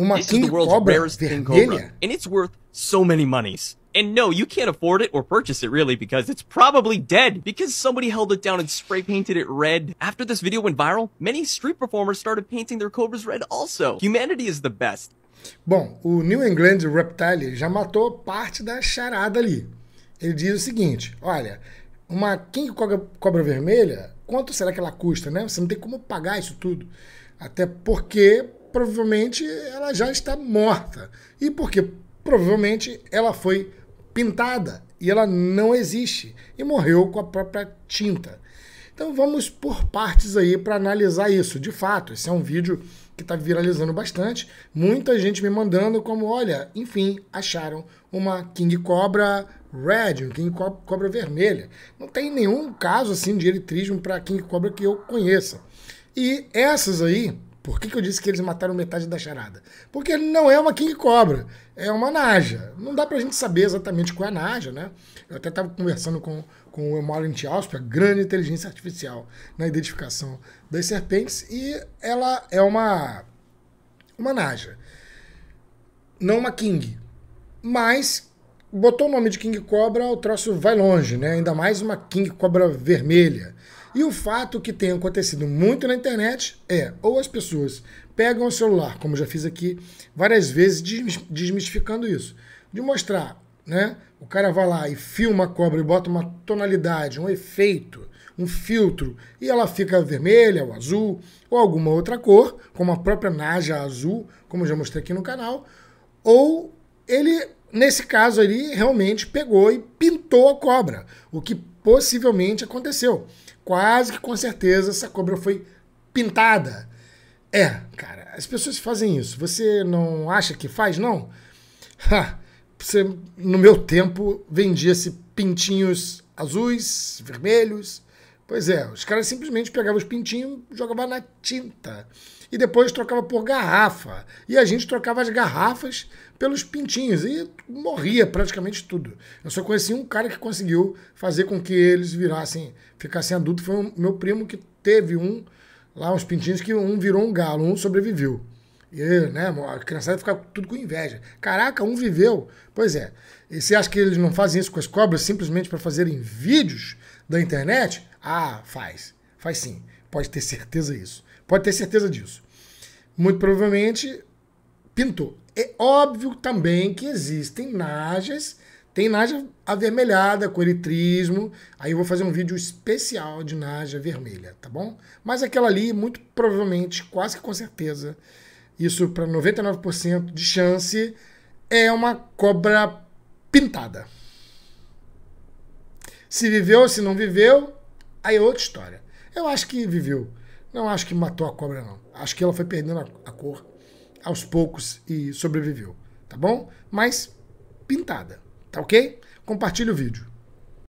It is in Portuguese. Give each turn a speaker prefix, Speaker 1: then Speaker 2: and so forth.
Speaker 1: Uma this king is the world's cobra rarest king cobra, and it's worth so many monies. And no, you can't afford it or purchase it really because it's probably dead because somebody held it down and spray painted it red. After this video went viral, many street performers started painting their cobras red also. Humanity is the best. Bom, o New England Reptile já matou parte da charada ali. Ele diz o seguinte: olha, uma King Cobra, cobra Vermelha, quanto será que ela custa, né? Você não tem como pagar isso tudo. Até porque provavelmente ela já está morta. E porque provavelmente ela foi pintada e ela não existe e morreu com a própria tinta. Então vamos por partes aí para analisar isso. De fato, esse é um vídeo que está viralizando bastante. Muita gente me mandando como, olha, enfim, acharam uma King Cobra Red, um King Cobra vermelha. Não tem nenhum caso assim de eritrismo para King Cobra que eu conheça. E essas aí por que, que eu disse que eles mataram metade da charada? Porque não é uma King Cobra, é uma Naja. Não dá pra gente saber exatamente qual é a Naja, né? Eu até estava conversando com, com o Emolent Tiausp, grande inteligência artificial na identificação das serpentes, e ela é uma, uma Naja. Não uma King. Mas botou o nome de King Cobra, o troço vai longe, né? Ainda mais uma King Cobra vermelha. E o fato que tem acontecido muito na internet é, ou as pessoas pegam o celular, como já fiz aqui várias vezes, desmistificando isso, de mostrar, né? O cara vai lá e filma a cobra e bota uma tonalidade, um efeito, um filtro, e ela fica vermelha ou azul, ou alguma outra cor, como a própria Naja azul, como já mostrei aqui no canal, ou ele nesse caso ele realmente pegou e pintou a cobra, o que possivelmente aconteceu. Quase que com certeza essa cobra foi pintada. É, cara, as pessoas fazem isso. Você não acha que faz, não? Ha, você, no meu tempo, vendia-se pintinhos azuis, vermelhos, Pois é, os caras simplesmente pegavam os pintinhos, jogavam na tinta. E depois trocava por garrafa. E a gente trocava as garrafas pelos pintinhos. E morria praticamente tudo. Eu só conheci um cara que conseguiu fazer com que eles virassem, ficassem adultos. Foi um, meu primo que teve um, lá uns pintinhos, que um virou um galo, um sobreviveu. E, né, a criançada ficava tudo com inveja. Caraca, um viveu. Pois é. E você acha que eles não fazem isso com as cobras simplesmente para fazerem vídeos da internet? Ah, faz. Faz sim. Pode ter certeza disso. Pode ter certeza disso. Muito provavelmente pintou. É óbvio também que existem najas, tem naja avermelhada com eritrismo. Aí eu vou fazer um vídeo especial de naja vermelha, tá bom? Mas aquela ali, muito provavelmente, quase que com certeza, isso para 99% de chance, é uma cobra pintada. Se viveu, se não viveu, Aí é outra história. Eu acho que viveu. Não acho que matou a cobra, não. Acho que ela foi perdendo a, cor aos poucos e sobreviveu. Tá bom? Mas pintada. Tá ok? Compartilhe o vídeo.